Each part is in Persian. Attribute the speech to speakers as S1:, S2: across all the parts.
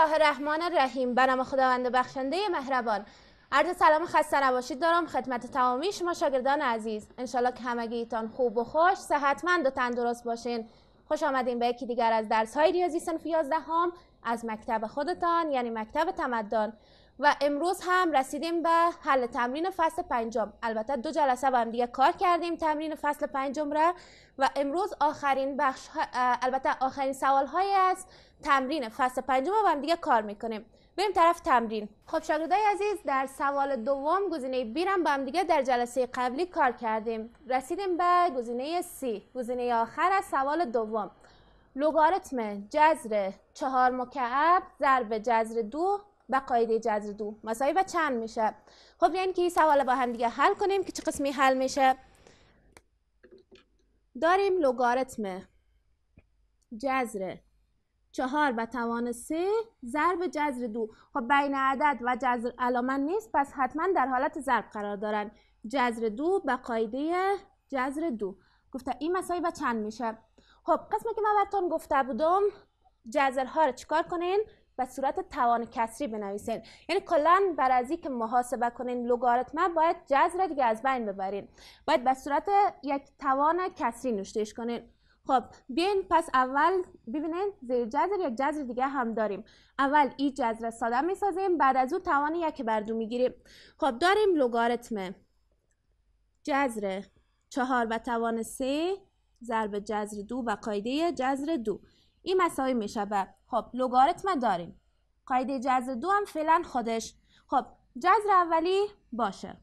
S1: الله الرحمن الرحیم به نام خداوند بخشنده مهربان عرض سلام خسته نباشید دارم خدمت تمامی شما شاگردان عزیز انشالله که همگیتان خوب و خوش صحتمند و تندرست باشین خوش آمدین به یکی دیگر از درس های ریاضی صنف 11 از مکتب خودتان یعنی مکتب تمدن و امروز هم رسیدیم به حل تمرین فصل پنجم البته دو جلسه با هم دیگه کار کردیم تمرین فصل پنجم را و امروز آخرین بخش البته آخرین سوال های از تمرین فصل پنجم با هم دیگه کار میکنیم بریم طرف تمرین خب شاگردای عزیز در سوال دوم گزینه بیرم با هم دیگه در جلسه قبلی کار کردیم رسیدیم به گزینه سی. گزینه آخر از سوال دوم لگاریتم جذر چهار مکعب ضرب جذر دو به قاعده جذر دو مساوی به چند میشه خب یعنی که این سوال با هم دیگه حل کنیم که چه قسمی حل میشه داریم لگارتم جذر چهار به توان سه ضرب جذر دو خب بین عدد و جذر علامه نیست پس حتما در حالت ضرب قرار دارن جذر دو به قاعده جذر دو گفته این مساوی به چند میشه خب قسمی که من براتون گفته بودم جذرها رو چیکار کنین به صورت توان کسری بنویسین یعنی کلا بر از که محاسبه کنین لگارتما باید جذر دیگه از بین ببرین باید به صورت یک توان کسری نوشتهش کنین خب بیاین پس اول ببینین زیر جذر یک جذر دیگه هم داریم اول ای جذر ساده میسازیم بعد از او توان یک بر دو میگیریم خب داریم لوگاریتم جذر چهار و توان سه ضرب جذر دو و قاعده جذر دو این مساوی میشود خب لوگاریتم داریم قاعده جذر دو هم فعلا خودش خب جذر اولی باشه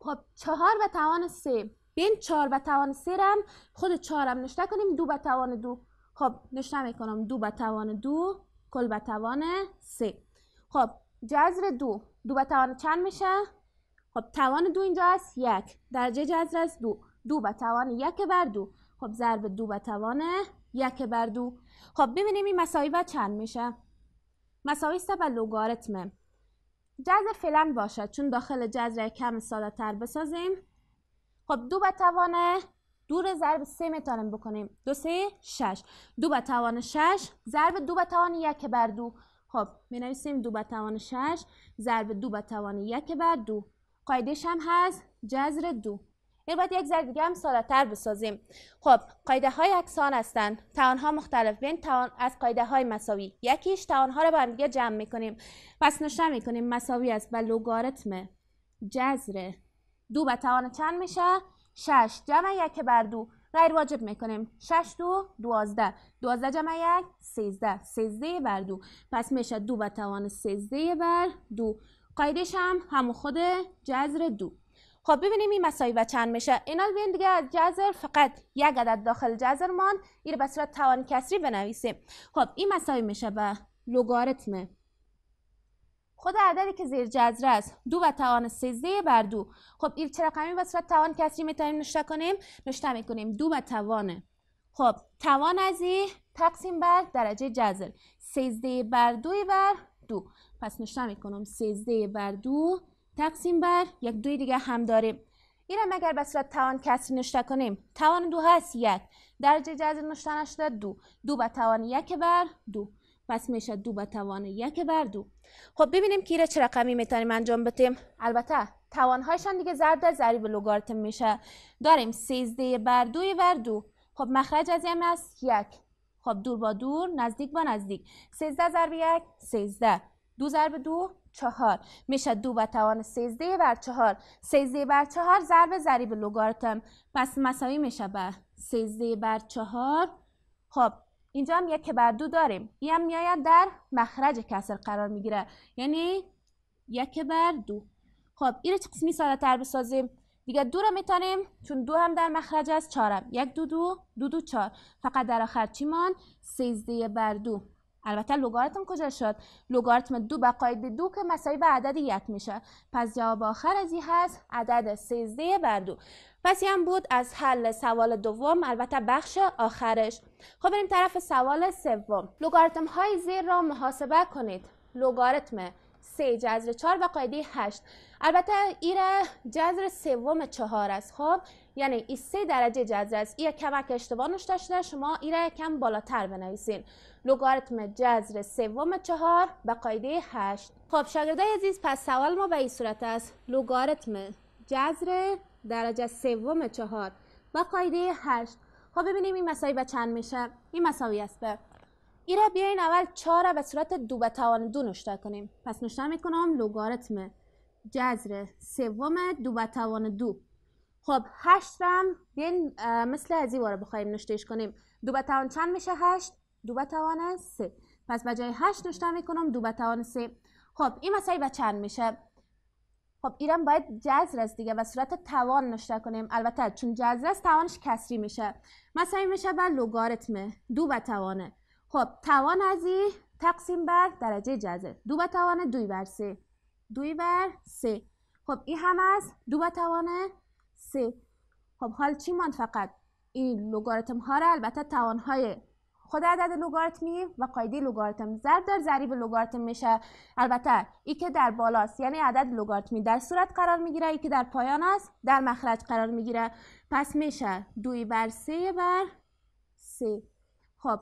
S1: خب چهار به توان سه بین چهار به توان سه هم خود چهارم نشته کنیم دو به توان دو خب نشته میکنم دو به توان دو کل به توان سه خب جذر دو دو به توان چند میشه خب توان دو اینجا است یک درجه جذر است دو دو به توان یک بر دو خب ضرب دو به توان یک بر دو خب ببینیم این مساوی و چند میشه مساوی است به لوگاریتم جذر فعلا باشه چون داخل جذر کم ساده تر بسازیم خب دو به توان دو رو ضرب سه میتونیم بکنیم دو سه شش دو به توان شش ضرب دو به یک بر دو خب می نویسیم دو به توان شش ضرب دو به یک بر دو قایدش هم هست جذر دو یا باید یک ذره دیگه هم تر بسازیم خب قاعده های اکسان هستند توانها مختلف بین توان از قاعده های مساوی یکیش ها رو با هم دیگه جمع میکنیم پس نشان میکنیم مساوی است و لوگاریتم جذر دو به توان چند میشه شش جمع یک بر دو غیر واجب میکنیم شش دو دوازده دوازده جمع یک سیزده سیزده بر دو پس میشه دو به توان 13 بر دو قایدش هم همون خود جذر دو خب ببینیم این مساوی به چند میشه اینال بین دیگه از جذر فقط یک عدد داخل جذر ماند این به صورت توان کسری بنویسیم خب این مساوی میشه به لوگاریتم خود عددی که زیر جذر است دو و توان سیزده بر دو خب این چه رقمی به صورت توان کسری میتونیم نشته کنیم نشته میکنیم دو و توان خب توان از این تقسیم بر درجه جذر سیزده بر 2 بر دو پس نشته میکنم 13 بر دو تقسیم بر یک دوی دیگه هم داریم این هم اگر به صورت توان کسری نشته کنیم توان دو هست یک درجه جذر نشته نشده دو دو به توان یک بر دو پس میشه دو به توان یک بر دو خب ببینیم که چه رقمی میتونیم انجام بدیم البته توان هایشان دیگه زرده ضریب لوگارتم میشه داریم سیزده بر دوی بر دو. خب مخرج از این است یک خب دور با دور نزدیک با نزدیک سیزده ضرب یک سیزده. دو ضرب دو چهار میشه دو به توان سیزده بر چهار سیزده بر چهار ضرب ضریب لگارتم. پس مساوی میشه به سیزده بر چهار خب اینجا هم یک بر دو داریم این هم میاید در مخرج کسر قرار میگیره یعنی یک بر دو خب این رو چه قسمی ساده تر بسازیم دیگه دو رو میتونیم چون دو هم در مخرج است چهارم یک دو دو دو دو چهار فقط در آخر چی مان سیزده بر دو البته لوگاریتم کجا شد لوگاریتم دو و قاید دو که مساوی به عدد یک میشه پس جواب آخر از این هست عدد 13 بر دو پس این بود از حل سوال دوم البته بخش آخرش خب بریم طرف سوال سوم لوگارتم های زیر را محاسبه کنید لوگارتم 3 جذر 4 و قاعده 8 البته ایره جذر سوم 4 است خب یعنی این 3 درجه جذر است این کمک اشتباه نشته شما ایره کم بالاتر بنویسین لوگاریتم جذر سوم چهار به قاعده هشت خب شاگرده عزیز پس سوال ما به این صورت است لگاریتم جذر درجه سوم چهار با قاعده هشت خب ببینیم این مساوی به چند میشه این مساوی است به این بیاین اول 4 به صورت دو به توان دو نشته کنیم پس نشته میکنم لگاریتم جذر سوم دو به توان دو خب 8 را بیاین مثل از این بخوایم نشتهش کنیم دو به توان چند میشه 8 دو بتوان سه پس به جای هشت نشته میکنم دو بتوان سه خب این مسئله به چند میشه خب ایران باید جذر است دیگه به صورت توان نشته کنیم البته چون جذر است توانش کسری میشه مسئله میشه به لوگاریتم دو به توانه خب توان از این تقسیم بر درجه جذر دو به توان دوی بر سه دوی بر سه خب این هم از دو به سه خب حال چی ماند فقط این لوگاریتم ها را البته توان های خود عدد لگارتمی و قاعده لگارتم. ضرب در ضریب لگارتم میشه البته ای که در بالاست یعنی عدد لگارتمی در صورت قرار میگیره ای که در پایان است در مخرج قرار میگیره پس میشه دوی بر سه بر سه خب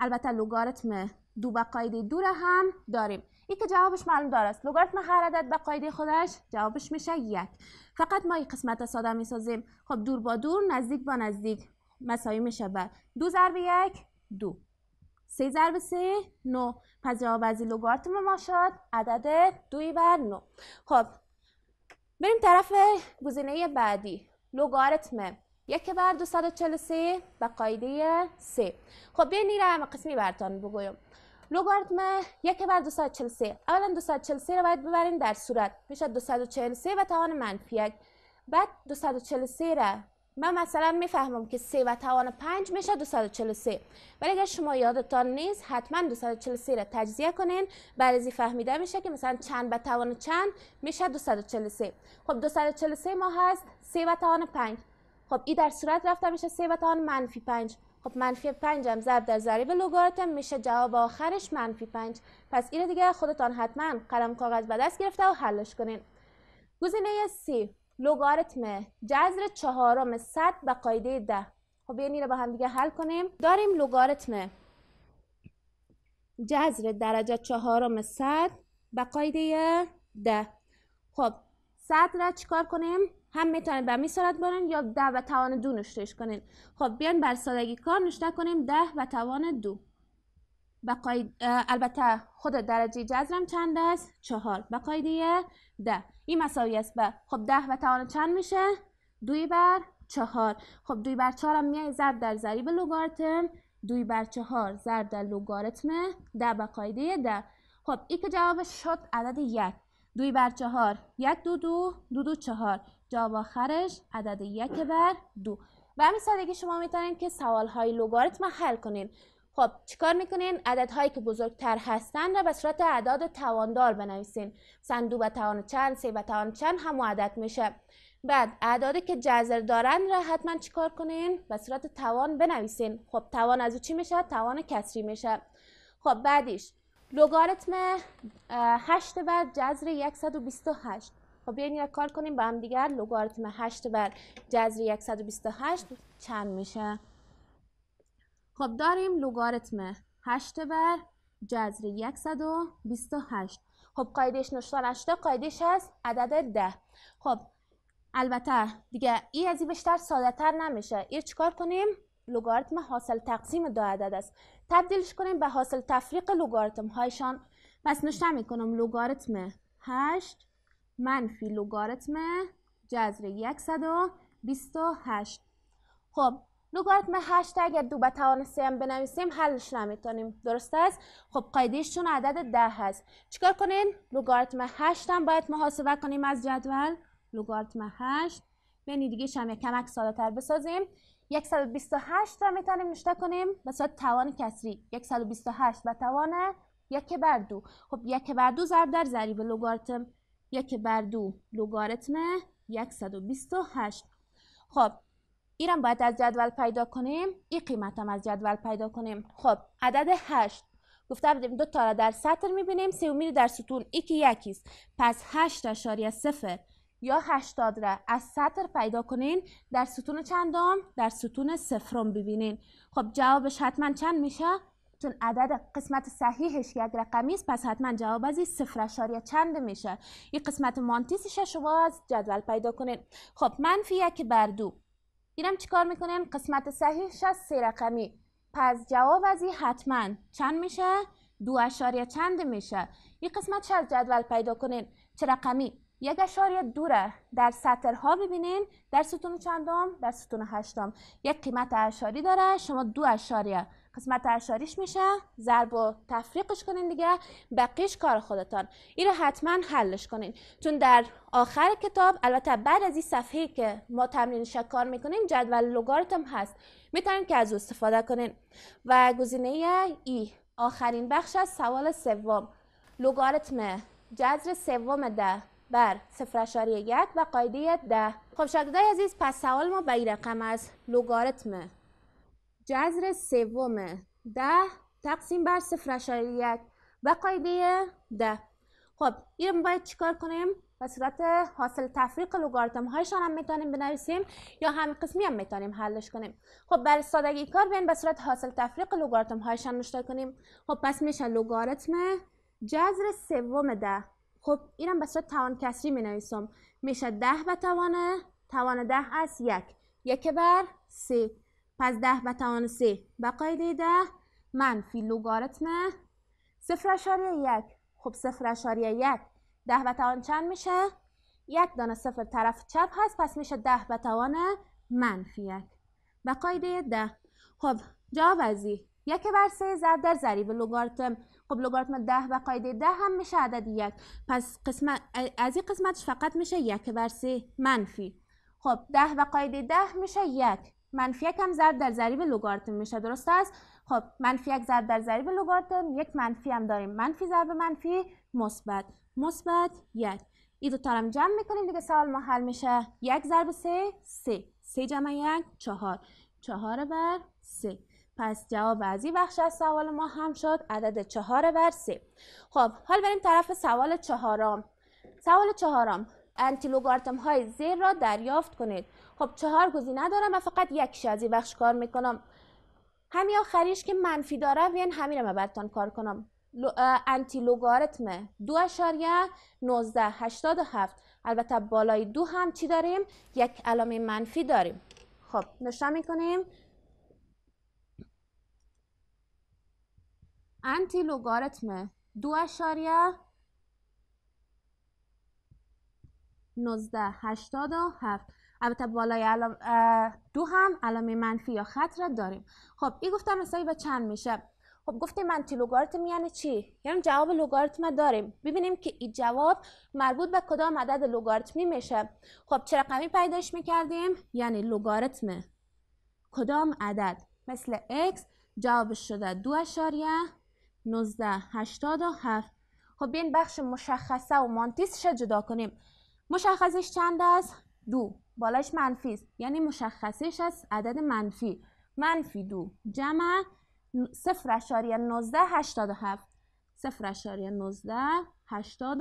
S1: البته لگارتم دو با قاعده دو را هم داریم ای که جوابش معلوم دارست. لگارتم هر عدد به قاعده خودش جوابش میشه یک فقط ما این قسمت ساده میسازیم خب دور با دور نزدیک با نزدیک مساوی میشه به دو ضرب یک دو سه ضرب سه نو پس لوگارتم ما شد عدد 2 بر نو خب بریم طرف گزینه بعدی لوگاریتم یک بر 243 و قاعده 3 خب بیاین این قسمی برتان بگویم لوگاریتم یک بر 243 اولا 243 رو باید ببریم در صورت میشد 243 و توان منفی بعد 243 را من مثلا میفهمم که 3 و توان 5 میشه 243 ولی اگر شما یادتان نیست حتما 243 را تجزیه کنین برزی فهمیده میشه که مثلا چند به توان چند میشه 243 خب 243 ما هست 3 و توان 5 خب ای در صورت رفته میشه 3 و توان منفی 5 خب منفی 5 هم ضرب در ضریب لوگاریتم میشه جواب آخرش منفی 5 پس این دیگه خودتان حتما قلم کاغذ به دست گرفته و حلش کنین گزینه سی لوگاریتم جذر چهارم صد به قایده ده خب یعنی رو با هم دیگه حل کنیم داریم لوگاریتم جذر درجه چهارم صد به قایده ده خب صد را چیکار کنیم؟ هم میتونیم به می صورت بارن یا ده و توان دو نشتهش کنیم خب بیان بر سادگی کار نشته کنیم ده و توان دو البته خود درجه جذرم چند است چهار به قاعده ده این مساوی است به خب ده و توان چند میشه دوی بر چهار خب دوی بر چهار هم میای زرد در ضریب لوگاریتم دوی بر چهار زرد در لوگاریتم ده به قاعده ده خب این که جوابش شد عدد یک دوی بر چهار یک دو دو دو دو چهار جواب آخرش عدد یک بر دو و همین سادگی شما میتونید که سوال های لوگاریتم حل کنید خب چیکار میکنین عددهایی که بزرگتر هستن را به صورت اعداد تواندار بنویسین مثلا دو به توان چند سه به توان چند هم عدد میشه بعد اعدادی که جذر دارن را حتما چیکار کنین به صورت توان بنویسین خب توان از او چی میشه توان کسری میشه خب بعدیش لوگاریتم 8 بر جذر 128 خب بیاین یک کار کنیم با هم دیگر لوگاریتم 8 بر جذر 128 چند میشه خب داریم لوگاریتم 8 بر جذر 128 خب نشتار 8 قایدش هست عدد ده خب البته دیگه ای از این بیشتر ساده تر نمیشه ای چکار کنیم لوگاریتم حاصل تقسیم دو عدد است تبدیلش کنیم به حاصل تفریق لگاریتم هایشان پس می کنم لوگاریتم 8 منفی لوگاریتم جذر 128 خب نگاهت من هشت اگر دو به توان سه هم بنویسیم حلش نمیتونیم درست است خب قاعدهش چون عدد ده هست چیکار کنین لوگاریتم هشت هم باید محاسبه کنیم از جدول لوگاریتم هشت یعنی دیگه هم کمک ساده تر بسازیم 128 را میتونیم نشته کنیم به صورت توان کسری 128 به توان یک بر دو خب یک بر دو ضرب در ضریب لوگارتم یک بر دو لوگاریتم 128 خب ایران باید از جدول پیدا کنیم این قیمت هم از جدول پیدا کنیم خب عدد 8 گفته بودیم دو تا را در سطر میبینیم سومی در ستون یکی یکیست پس 8 اشاری صفر یا هشتاد را از سطر پیدا کنین در ستون چندم در ستون سفرم ببینین خب جوابش حتما چند میشه چون عدد قسمت صحیحش یک رقمی است پس حتما جواب از این صفر اشاریه چند میشه این قسمت مانتیسش شما از جدول پیدا کنین خب منفی یک بر دو دیدم چیکار میکنین؟ قسمت صحیحش از سه رقمی پس جواب از این حتما چند میشه دو اشاریه چند میشه این قسمت از جدول پیدا کنین چه رقمی یک اشاریه دوره در سطرها ببینین در ستون چندم در ستون هشتم یک قیمت اشاری داره شما دو اشاریه قسمت اشاریش میشه ضرب و تفریقش کنین دیگه بقیش کار خودتان این رو حتما حلش کنین چون در آخر کتاب البته بعد از این صفحه که ما تمرین شکار میکنیم جدول لوگاریتم هست میتونین که از او استفاده کنین و گزینه ای آخرین بخش از سوال سوم لوگاریتم جذر سوم ده بر یک و قاعده ده خب شاگردای عزیز پس سوال ما به این رقم از لوگاریتم جذر سوم ده تقسیم بر صفر یک و قایده ده خب این باید چیکار کنیم به صورت حاصل تفریق لگارتم هایشان هم میتونیم بنویسیم یا هم قسمی هم میتونیم حلش کنیم خب برای سادگی کار بین به صورت حاصل تفریق لوگاریتم هایشان نشته کنیم خب پس میشه لگارتم جذر سوم ده خب اینم به صورت توان کسری می میشه ده به توانه. توان ده از یک یک بر سی پس ده به توان سه به قاعده ده منفی مه صفر اشاریه یک خب صفر اشاریه یک ده به چند میشه؟ یک دانه صفر طرف چپ هست پس میشه ده به توان منفی یک به ده خب جواب ازی یک بر سه در ضریب لوگارتم خب لگارتم ده و قایده ده هم میشه عدد یک پس قسمت از این قسمتش فقط میشه یک بر سه منفی خب ده و قایده ده میشه یک منفی یک هم ضرب در ضریب لوگارتم میشه درست است خب منفی یک ضرب در ضریب لوگارتم یک منفی هم داریم منفی ضرب منفی مثبت مثبت یک این دو هم جمع میکنیم دیگه سوال ما حل میشه یک ضرب سه سه سه جمع یک چهار چهار بر سه پس جواب از این بخش از سوال ما هم شد عدد چهار بر سه خب حال بریم طرف سوال چهارم سوال چهارم انتیلوگارتم های زیر را دریافت کنید خب چهار گزینه دارم و فقط یک از این بخش کار میکنم همی آخریش که منفی داره بیان همین را براتان کار کنم انتی دو اشاریه نوزده هشتاد و هفت البته بالای دو هم چی داریم؟ یک علامه منفی داریم خب نشان میکنیم انتی لوگاریتم دو اشاریه 19 87 البته بالای علام دو هم علامه منفی یا خط را داریم خب این گفتم مساوی به چند میشه خب گفتیم منتی لوگارتم یعنی چی یعنی جواب لوگارتم داریم ببینیم که این جواب مربوط به کدام عدد لوگارتمی میشه خب چرا رقمی پیداش میکردیم یعنی لوگارتم کدام عدد مثل x جوابش شده دو اشاریه و 87 خب این بخش مشخصه و مانتیسش جدا کنیم مشخصش چند است؟ دو بالاش منفی است یعنی مشخصش از عدد منفی منفی دو جمع صفر اشاری نوزده هشتاد و هفت صفر اشاری هشتاد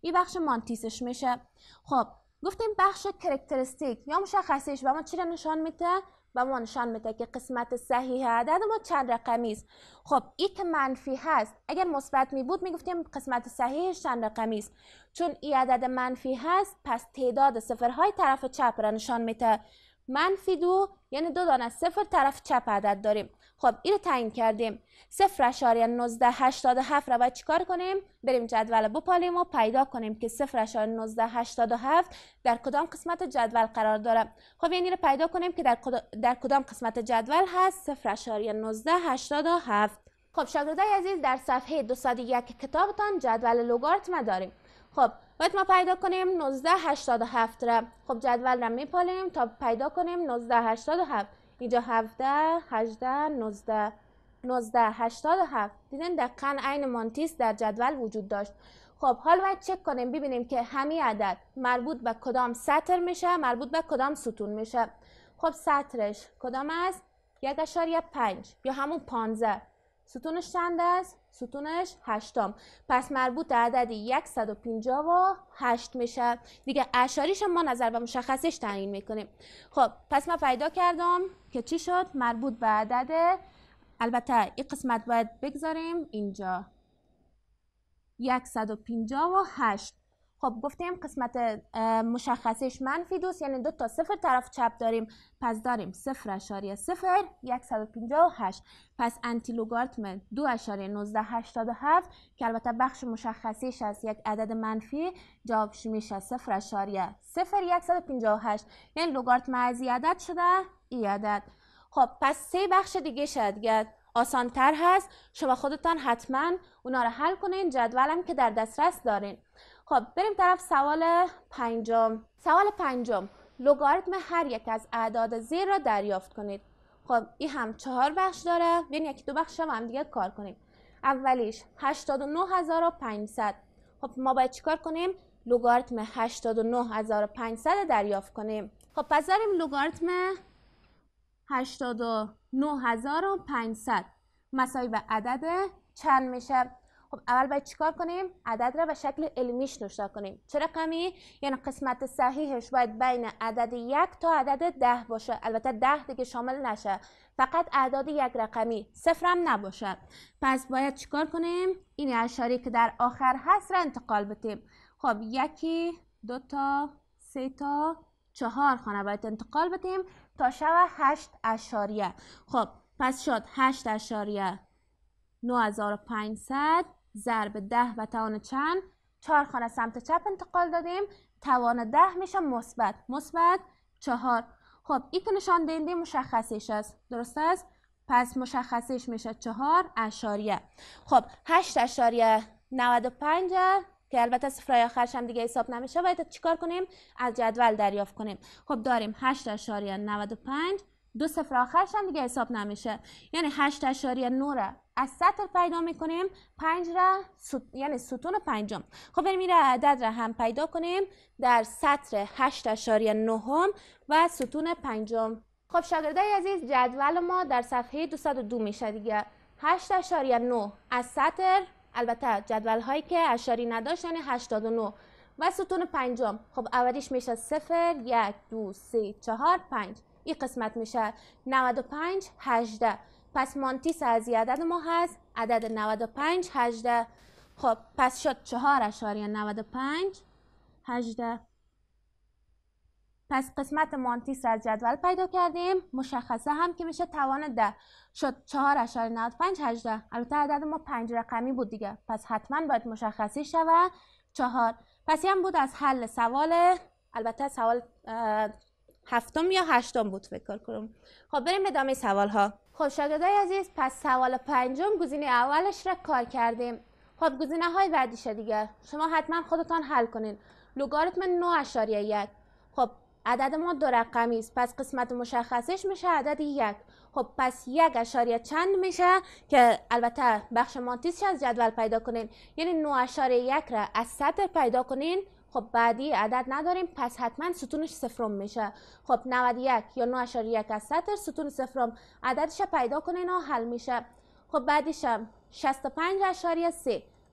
S1: این بخش مانتیسش میشه خب گفتیم بخش کرکترستیک یا مشخصش و ما چی نشان میده و ما نشان میده که قسمت صحیح عدد ما چند رقمی است خب ای که منفی هست اگر مثبت می بود میگفتیم قسمت صحیح چند رقمی است چون ای عدد منفی هست پس تعداد صفرهای طرف چپ را نشان میده منفی دو یعنی دو دانه صفر طرف چپ عدد داریم خب این رو تعیین کردیم صفر اشاریه 1987 را باید چیکار کنیم بریم جدول بپالیم و پیدا کنیم که صفر اشاریه 1987 در کدام قسمت جدول قرار داره خب یعنی رو پیدا کنیم که در, در کدام قسمت جدول هست صفر اشاریه 1987 خب شاگردای عزیز در صفحه 201 کتابتان جدول لوگارتم داریم خب باید ما پیدا کنیم 1987 را خب جدول را میپالیم تا پیدا کنیم 1987 اینجا 17 18 19 1987 دیدن دقیقا عین مانتیس در جدول وجود داشت خب حالا باید چک کنیم ببینیم که همین عدد مربوط به کدام سطر میشه مربوط به کدام ستون میشه خب سطرش کدام است یک اشاریه پنج یا همون پانزه ستونش چند است ستونش هشتم پس مربوط به عدد 158 میشه دیگه اشاریش ما نظر به مشخصش تعیین میکنیم خب پس ما پیدا کردم که چی شد مربوط به عدد البته این قسمت باید بگذاریم اینجا 158 خب گفتیم قسمت مشخصش منفی دوست یعنی دو تا صفر طرف چپ داریم پس داریم صفر اشاریه صفر هشت پس انتیلوگارتم دو اشاریه 1987 که البته بخش مشخصیش از یک عدد منفی جوابش میشه صفر اشاریه صفر هشت یعنی لوگارتم از عدد شده ای عدد خب پس سه بخش دیگه شد تر هست شما خودتان حتما اونا رو حل کنین جدولم که در دسترس دارین خب بریم طرف سوال پنجم سوال پنجم لوگاریتم هر یک از اعداد زیر را دریافت کنید خب این هم چهار بخش داره بیاین یکی دو بخش هم, هم دیگه کار کنیم اولیش 89500 خب ما باید چیکار کنیم لوگاریتم 89500 دریافت کنیم خب پس داریم لوگاریتم 89500 مساوی به عدد چند میشه خب اول باید چیکار کنیم عدد را به شکل علمیش نوشته کنیم چه رقمی یعنی قسمت صحیحش باید بین عدد یک تا عدد ده باشه البته ده دیگه شامل نشه فقط اعداد یک رقمی صفرم نباشه پس باید چیکار کنیم این اشاری که در آخر هست را انتقال بدیم خب یکی دو تا سه تا چهار خانه باید انتقال بدیم تا شو هشت اشاریه خب پس شد هشت اشاریه 9500 ضرب ده و توان چند چهار خانه سمت چپ انتقال دادیم توان ده میشه مثبت مثبت چهار خب این که نشان دهنده مشخصش است درست است پس مشخصش میشه چهار اشاریه خب هشت اشاریه 95 که البته صفر آخرش هم دیگه حساب نمیشه باید چیکار کنیم از جدول دریافت کنیم خب داریم 8 اشاریه 95 دو صفر آخرش هم دیگه حساب نمیشه یعنی 8 اشاریه 9 از 100 تا پیدا میکنیم 5 را ست... یعنی ستون پنجم خب بریم یعنی این عدد را هم پیدا کنیم در سطر 8.9 و ستون پنجم خب شاگردای عزیز جدول ما در صفحه 202 میشه دیگه 8.9 از سطر البته جدول هایی که اشاری نداشت یعنی 89 و ستون پنجم خب اولیش میشه 0 1 2 3 4 5 این قسمت میشه 95 18 پس مانتیس از عدد ما هست عدد 95 18 خب پس شد 4 اشاریه 95 18 پس قسمت مانتیس را از جدول پیدا کردیم مشخصه هم که میشه توان ده شد 4 اشاریه 95 18 البته عدد ما 5 رقمی بود دیگه پس حتما باید مشخصی شود 4 پس این بود از حل سوال البته سوال هفتم یا هشتم بود فکر کنم خب بریم ادامه سوال ها خب شاگردای عزیز پس سوال پنجم گزینه اولش را کار کردیم خب گزینه های بعدیش دیگه. شما حتما خودتان حل کنین لوگاریتم 9.1 خب عدد ما دو رقمی است پس قسمت مشخصش میشه عدد یک خب پس یک اشاریه چند میشه که البته بخش مانتیسش از جدول پیدا کنین یعنی یک را از سطر پیدا کنین خب بعدی عدد نداریم پس حتما ستونش صفرم میشه خب 91 یا 9.1 از سطر ستون صفرم عددش پیدا کنین و حل میشه خب بعدیش 65.3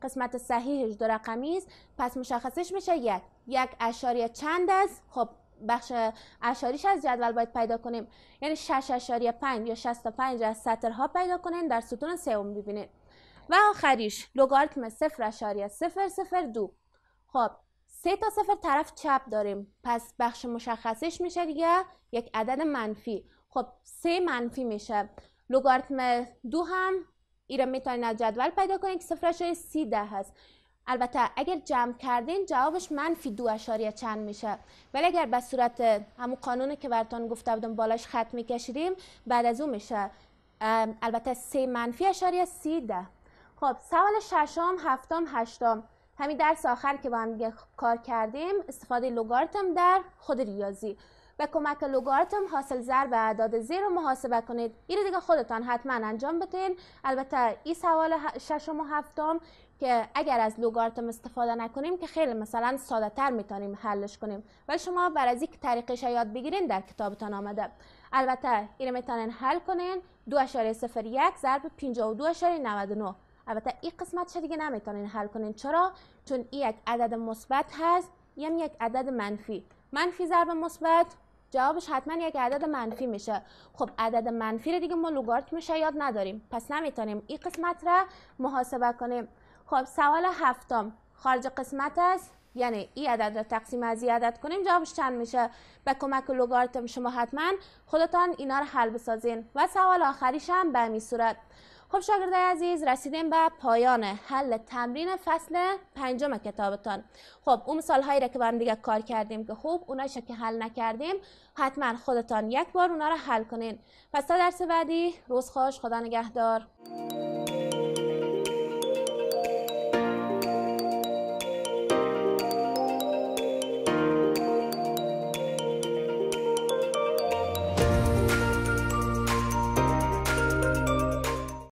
S1: قسمت صحیحش دو رقمی است پس مشخصش میشه یک یک اشاری چند است خب بخش اشاریش از جدول باید پیدا کنیم یعنی 6.5 یا 65 از ها پیدا کنین در ستون سوم ببینید و آخریش لوگاریتم 0.002 خب سه تا صفر طرف چپ داریم پس بخش مشخصش میشه دیگه یک عدد منفی خب سه منفی میشه لوگارتم دو هم ایره میتونین از جدول پیدا کنید که صفرش های سی ده هست البته اگر جمع کردین جوابش منفی دو اشاریه چند میشه ولی اگر به صورت همون قانون که براتون گفته بودم بالاش خط میکشیدیم بعد از اون میشه البته سه منفی اشاریه سی ده خب سوال ششم هفتم هشتم همین درس آخر که با هم کار کردیم استفاده لوگارتم در خود ریاضی به کمک لوگارتم حاصل ضرب اعداد زیر رو محاسبه کنید این دیگه خودتان حتما انجام بتین البته این سوال ششم و هفتم که اگر از لوگارتم استفاده نکنیم که خیلی مثلا ساده تر میتونیم حلش کنیم ولی شما بر از یک طریقش یاد بگیرین در کتابتان آمده البته این میتونین حل کنین 2.01 ضرب 52.99 البته این قسمتش دیگه نمیتونین حل کنین چرا چون این یک عدد مثبت هست یا یعنی یک عدد منفی منفی ضرب مثبت جوابش حتما یک عدد منفی میشه خب عدد منفی رو دیگه ما میشه یاد نداریم پس نمیتونیم این قسمت را محاسبه کنیم خب سوال هفتم خارج قسمت است یعنی این عدد را تقسیم از این عدد کنیم جوابش چند میشه به کمک لوگارتم شما حتما خودتان اینا رو حل بسازین و سوال آخریش هم به صورت خب شاگردای عزیز رسیدیم به پایان حل تمرین فصل پنجم کتابتان خب اون مثال هایی را که با دیگه کار کردیم که خوب اوناش که حل نکردیم حتما خودتان یک بار اونا را حل کنین پس تا درس بعدی روز خوش خدا نگهدار